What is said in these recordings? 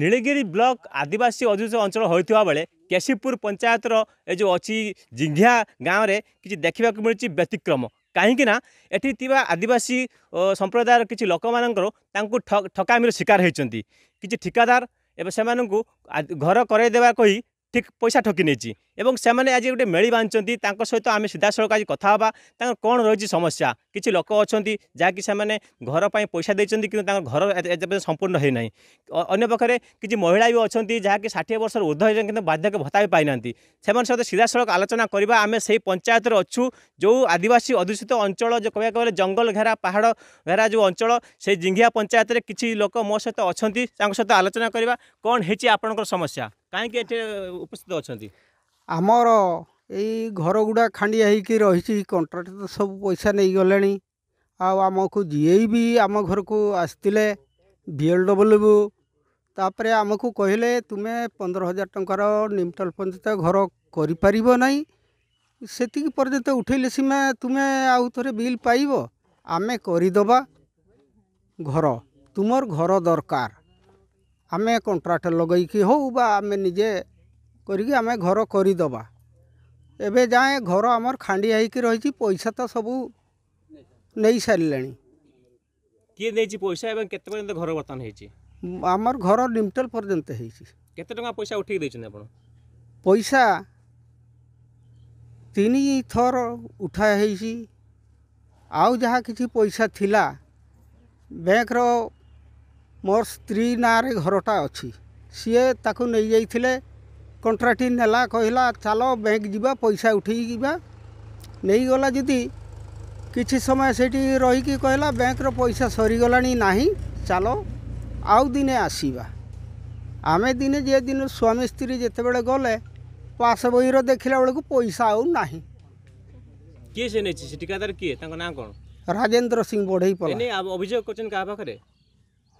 Nilgiri block ଆଦିବାସୀ ଅଧ୍ୟୁଷିତ ଅଞ୍ଚଳ ହୋଇଥିବା ବେଳେ କେଶିପୁର ପଞ୍ଚାୟତର ଏ ଯେଉଁ ଅଛି ଜିଙ୍ଘିଆ ଗାଁରେ କିଛି ଦେଖିବାକୁ ମିଳୁଛି ବ୍ୟତିକ୍ରମ କାହିଁକିନା ଏଠି ଥିବା ଆଦିବାସୀ ସମ୍ପ୍ରଦାୟର କିଛି ଲୋକମାନଙ୍କର ତାଙ୍କୁ ଠକାମିର ଶିକାର ହୋଇଛନ୍ତି କିଛି ଠିକାଦାର ଏବେ ସେମାନଙ୍କୁ ଘର କରାଇଦେବା କହି ଠିକ୍ ପଇସା ଠକି ନେଇଛି ଏବଂ ସେମାନେ ଆଜି ଗୋଟେ ମେଳି ବାନ୍ଧିଛନ୍ତି ତାଙ୍କ ସହିତ ଆମେ ସିଧାସଳଖ ଆଜି କଥା ହେବା ତାଙ୍କର କ'ଣ ରହିଛି ସମସ୍ୟା କିଛି ଲୋକ ଅଛନ୍ତି ଯାହାକି ସେମାନେ ଘର ପାଇଁ ପଇସା ଦେଇଛନ୍ତି କିନ୍ତୁ ତାଙ୍କ ଘର ଏପର୍ଯ୍ୟନ୍ତ ସମ୍ପୂର୍ଣ୍ଣ ହୋଇନାହିଁ ଅନ୍ୟ ପାଖରେ କିଛି ମହିଳା ବି ଅଛନ୍ତି ଯାହାକି ଷାଠିଏ ବର୍ଷର ଉର୍ଦ୍ଧ ହୋଇଛନ୍ତି କିନ୍ତୁ ବାର୍ଦ୍ଧକ୍ୟ ଭତ୍ତା ବି ପାଇନାହାନ୍ତି ସେମାନେ ସହିତ ସିଧାସଳଖ ଆଲୋଚନା କରିବା ଆମେ ସେହି ପଞ୍ଚାୟତରେ ଅଛୁ ଯେଉଁ ଆଦିବାସୀ ଅଧ୍ୟୁଷିତ ଅଞ୍ଚଳ ଯେଉଁ କହିବାକୁ ଗଲେ ଜଙ୍ଗଲ ଘେରା ପାହାଡ଼ ଘେରା ଯେଉଁ ଅଞ୍ଚଳ ସେହି ଜିଙ୍ଗିଆ ପଞ୍ଚାୟତରେ କିଛି ଲୋକ ମୋ ସହିତ ଅଛନ୍ତି ତାଙ୍କ ସହିତ ଆଲୋଚନା କରିବା କ'ଣ ହେଇଛି ଆପଣଙ୍କର ସମସ୍ୟା କାହିଁକି ଏଠି ଉପସ୍ଥିତ ଅଛନ୍ତି ଆମର ଏଇ ଘର ଗୁଡ଼ା ଖାଣ୍ଡିଆ ହେଇକି ରହିଛି କଣ୍ଟ୍ରାକ୍ଟ ତ ସବୁ ପଇସା ନେଇଗଲେଣି ଆଉ ଆମକୁ ଯିଏ ବି ଆମ ଘରକୁ ଆସିଥିଲେ ଭିଏଲ୍ ଡବ୍ଲ୍ୟୁ ତାପରେ ଆମକୁ କହିଲେ ତୁମେ ପନ୍ଦର ହଜାର ଟଙ୍କାର ନିମଟଲ ପଞ୍ଚାୟତ ଘର କରିପାରିବ ନାହିଁ ସେତିକି ପର୍ଯ୍ୟନ୍ତ ଉଠେଇଲେ ସିନା ତୁମେ ଆଉ ଥରେ ବିଲ୍ ପାଇବ ଆମେ କରିଦେବା ଘର ତୁମର ଘର ଦରକାର ଆମେ କଣ୍ଟ୍ରାକ୍ଟ ଲଗେଇକି ହଉ ବା ଆମେ ନିଜେ କରିକି ଆମେ ଘର କରିଦେବା ଏବେ ଯାଏଁ ଘର ଆମର ଖାଣ୍ଡିଆ ହେଇକି ରହିଛି ପଇସା ତ ସବୁ ନେଇସାରିଲେଣି କିଏ ନେଇଛି ପଇସା ଏବଂ କେତେ ପର୍ଯ୍ୟନ୍ତ ଘର ବର୍ତ୍ତମାନ ହେଇଛି ଆମର ଘର নিমটেল ପର୍ଯ୍ୟନ୍ତ ହେଇଛି କେତେ ଟଙ୍କା ପଇସା ଉଠେଇ ଦେଇଛନ୍ତି ଆପଣ ପଇସା ତିନି ଥର ଉଠା ହେଇଛି ଆଉ ଯାହା କିଛି ପଇସା ଥିଲା ବ୍ୟାଙ୍କର ମୋର ସ୍ତ୍ରୀ ନାଁରେ ଘରଟା ଅଛି ସିଏ ତାକୁ ନେଇଯାଇଥିଲେ କଣ୍ଟ୍ରାକ୍ଟ ନେଲା କହିଲା ଚାଲ ବ୍ୟାଙ୍କ ଯିବା ପଇସା ଉଠେଇକି ଯିବା ନେଇଗଲା ଯଦି କିଛି ସମୟ ସେଇଠି ରହିକି କହିଲା ବ୍ୟାଙ୍କର ପଇସା ସରିଗଲାଣି ନାହିଁ ଚାଲ ଆଉ ଦିନେ ଆସିବା ଆମେ ଦିନେ ଯେ ଦିନ ସ୍ୱାମୀ ସ୍ତ୍ରୀ ଯେତେବେଳେ ଗଲେ ପାସ ବହିର ଦେଖିଲା ବେଳକୁ ପଇସା ଆଉ ନାହିଁ କିଏ ସେ ନେଇଛି ସେ ଠିକାଦାର କିଏ ତାଙ୍କ ନାଁ କ'ଣ ରାଜେନ୍ଦ୍ର ସିଂ ବଢ଼େଇ ପଲା ଅଭିଯୋଗ କରିଛନ୍ତି କାହା ପାଖରେ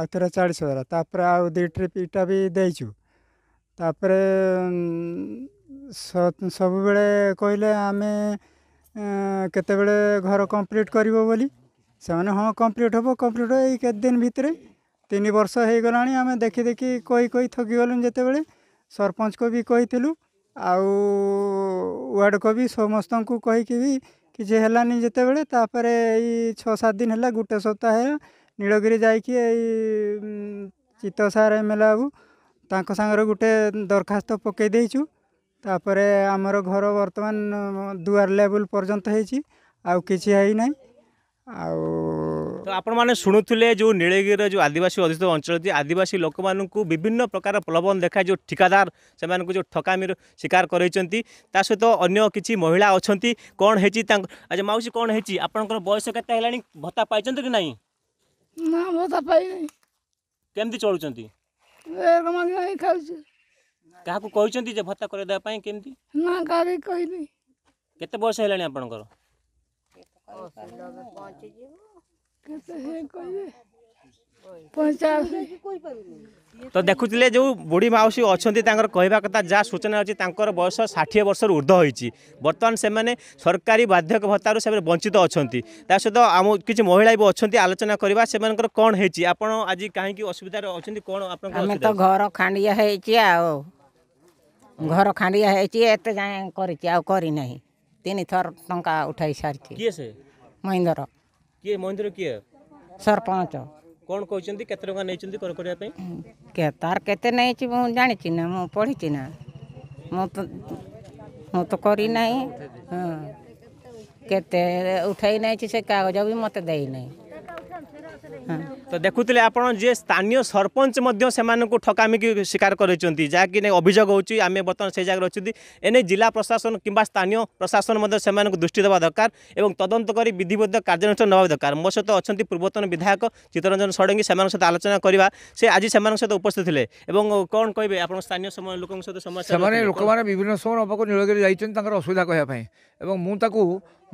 ଆଉଥରେ ଚାଳିଶ ହଜାର ତା'ପରେ ଆଉ ଦୁଇ ଟ୍ରିପ୍ ଇଟା ବି ଦେଇଛୁ ତା'ପରେ ସବୁବେଳେ କହିଲେ ଆମେ କେତେବେଳେ ଘର କମ୍ପ୍ଲିଟ୍ କରିବ ବୋଲି ସେମାନେ ହଁ କମ୍ପ୍ଲିଟ୍ ହେବ କମ୍ପ୍ଲିଟ୍ ହେବ ଏଇ କେତେ ଦିନ ଭିତରେ ତିନି ବର୍ଷ ହେଇଗଲାଣି ଆମେ ଦେଖି ଦେଖି କହି କହି ଥକିଗଲୁଣି ଯେତେବେଳେ ସରପଞ୍ଚକୁ ବି କହିଥିଲୁ ଆଉ ୱାର୍ଡ଼କୁ ବି ସମସ୍ତଙ୍କୁ କହିକି ବି କିଛି ହେଲାନି ଯେତେବେଳେ ତାପରେ ଏଇ ଛଅ ସାତ ଦିନ ହେଲା ଗୋଟେ ସପ୍ତାହ ହେଲା नीलगिरी जा चित्त एम एल बाबूतांगर गोटे दरखास्त पकईदेचु तापर आमर घर बर्तमान दुआर लेवल पर्यत हो किना आउ तो शुणुले जो नीलगिरी जो आदिवासी अधिक अंचल आदिवासी लोक मानक विभिन्न प्रकार प्रलोभन देखा जो ठिकादार से जो ठकामी शिकार कर सहित अग अन्य किसी महिला अच्छा कौन है मौसी कौन है आपण बयस के भत्ता पाई कि नहीं না ଭତ୍ତା ପାଇନି କେମିତି ଚଳୁଛନ୍ତି ଏ କମାଣି ନାହିଁ ଖାଉଛି କାହାକୁ କହିଛନ୍ତି ଯେ ଭତ୍ତା କରିଦେବା ପାଇଁ କେମିତି ନା କାହାରି କହିନି କେତେ ବୟସ ହେଲାଣି ଆପଣଙ୍କର କେତେ କହିବେ ତ ଦେଖୁଥିଲେ ଯେଉଁ ବୁଢ଼ୀ ମାଉସୀ ଅଛନ୍ତି ତାଙ୍କର କହିବା କଥା ଯାହା ସୂଚନା ଅଛି ତାଙ୍କର ବୟସ ଷାଠିଏ ବର୍ଷରୁ ଉର୍ଦ୍ଧ୍ୱ ହୋଇଛି ବର୍ତ୍ତମାନ ସେମାନେ ସରକାରୀ ବାର୍ଦ୍ଧକ୍ୟ ଭତ୍ତାରୁ ସେମାନେ ବଞ୍ଚିତ ଅଛନ୍ତି ତା ସହିତ ଆମ କିଛି ମହିଳା ବି ଅଛନ୍ତି ଆଲୋଚନା କରିବା ସେମାନଙ୍କର କ'ଣ ହେଇଛି ଆପଣ ଆଜି କାହିଁକି ଅସୁବିଧାରେ ଅଛନ୍ତି କ'ଣ ଆପଣଙ୍କ ଘର ଖାଣ୍ଡିଆ ହେଇଛି ଆଉ ଘର ଖାଣ୍ଡିଆ ହେଇଛି ଏତେ ଯାଏଁ କରିଛି ଆଉ କରିନାହିଁ ତିନି ଥର ଟଙ୍କା ଉଠାଇ ସାରିଛି କିଏ ସେ ମହିନ୍ଦର କିଏ ମହିନ୍ଦର କିଏ ସରପଞ୍ଚ কোন কইছন্তি কত টাকা নেইছন্তি কর করিয়া পাই কে তার কেতে নেইছি মু জানিছি না মু পড়িছি না মু তো মু তো করি নাই কেতে উঠাই নাইছি সে কাগজ বি মতে দেই নাই হ্যাঁ। তো দেখুলে আপনার যে স্থানীয় সরপঞ্চ সে ঠকামি স্বীকার করেছেন যাকি অভিযোগ হচ্ছে আমি বর্তমান সেই জায়গায় অনেক এনে জেলা প্রশাসন কিংবা স্থানীয় প্রশাসন সে দৃষ্টি দেওয়া দরকার এবং তদন্ত করে বিধিবদ্ধ কার্যানুষ্ঠান নেওয়া দরকার মো সহ অনেক পূর্বতন বিধায়ক চিত্তরঞ্জন ষড়ঙ্গী সে সহ আলোচনা করা সে আজ সে সহ উপস্থিত লে এবং কম কে আপনার স্থানীয় লোক সহ সমস্যা লোক বিভিন্ন সময় পাখ নীলগিরি যাই তাঁর অসুবিধা কহা এবং মু তাকে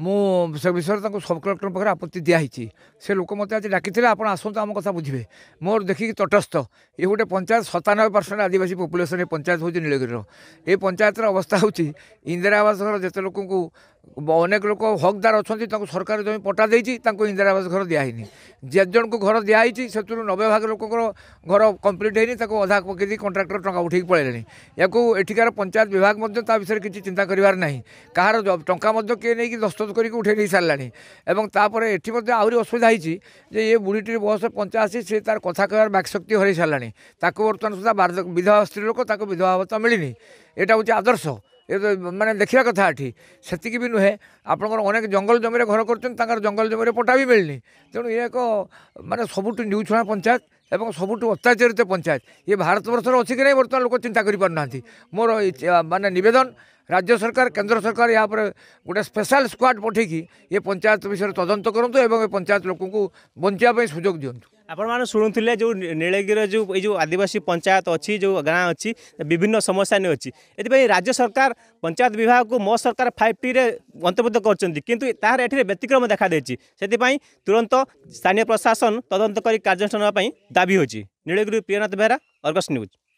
মু সে বিষয়ে তাঁর সব কলেক্টর পাখে আপত্তি দিয়া হয়েছি সে লোক মতো আজ ডাকি ଡାକିଥିଲେ ଆପଣ ଆସନ୍ତୁ ଆମ କଥା ବୁଝିବେ ମୋର ଦେଖିକି ତଟସ୍ଥ ଏ ଗୋଟେ ପଞ୍ଚାୟତ ସତାନବେ ପରସେଣ୍ଟ ଆଦିବାସୀ ପପୁଲେସନ୍ ଏ ପଞ୍ଚାୟତ ହେଉଛି ନୀଳଗିରିର ଏ ପଞ୍ଚାୟତର ଅବସ୍ଥା ହେଉଛି ଇନ୍ଦିରା ଆବାସର ଯେତେ ଲୋକଙ୍କୁ অনেক লোক হকদার আছেন সরকার তুমি পটা দেইছি তা কো ইন্দ্রাবাস ঘর দিয়া হিনি জেজন কো ঘর দিয়া হচ্ছি শত 90 ভাগ লোক ঘর কমপ্লিট হিনি তা কো আধা পকেতি কন্ট্রাক্টর টকা উঠে পળેনি ইয়াকো এঠিকার पंचायत বিভাগ মধ্যে তা বিষয়ে কি চিন্তা করিবার নাই কার জব টঙ্কা মধ্যে কে নাই কি দস্তদ করি কি উঠে নি সাললানি এবং তারপরে এটি মধ্যে আরো অস্পদ আইছি যে এ বুড়িটির বয়স 85 সে তার কথা কেবার বাকশক্তি হইছালানি তা কো বর্তমান সুতরাং বিধবা স্ত্রী লোক তা কো বিধবা ভাতা মিলি নি এটা হচ্ছে আদর্শ ये तो मैंने देखा कथा अठी से भी नुहे आपक जंगल जमीन घर कर जंगल जमीन पटा भी मिलनी तेणु ये एक मानते सबुठ न्यू पंचायत और सबुठ अत्याचरित पंचायत ये भारत बर्षर अच्छी कि नहीं बर्तमान लोक चिंता कर पार ना मोर मान नवेदन राज्य सरकार केन्द्र सरकार या पर गोटे स्पेशल स्क्वाड पठे कि ये पंचायत विषय तदंत करूँ और पंचायत लोक को बचापी सुजोग दिंटू ଆପଣମାନେ ଶୁଣୁଥିଲେ ଯେଉଁ ନୀଳଗିରିର ଯେଉଁ ଏଇ ଯେଉଁ ଆଦିବାସୀ ପଞ୍ଚାୟତ ଅଛି ଯେଉଁ ଗାଁ ଅଛି ବିଭିନ୍ନ ସମସ୍ୟା ନେଇ ଅଛି ଏଥିପାଇଁ ରାଜ୍ୟ ସରକାର ପଞ୍ଚାୟତ ବିଭାଗକୁ ମୋ ସରକାର ଫାଇଭ୍ ଟିରେ ଅନ୍ତର୍ଭୁକ୍ତ କରିଛନ୍ତି କିନ୍ତୁ ତାହାର ଏଠାରେ ବ୍ୟତିକ୍ରମ ଦେଖାଦେଇଛି ସେଥିପାଇଁ ତୁରନ୍ତ ସ୍ଥାନୀୟ ପ୍ରଶାସନ ତଦନ୍ତ କରି କାର୍ଯ୍ୟାନୁଷ୍ଠାନ ନେବା ପାଇଁ ଦାବି ହେଉଛି ନୀଳଗିରି ପ୍ରିୟନାଥ ବେହେରା ଅର୍ଗସ୍ ନ୍ୟୁଜ୍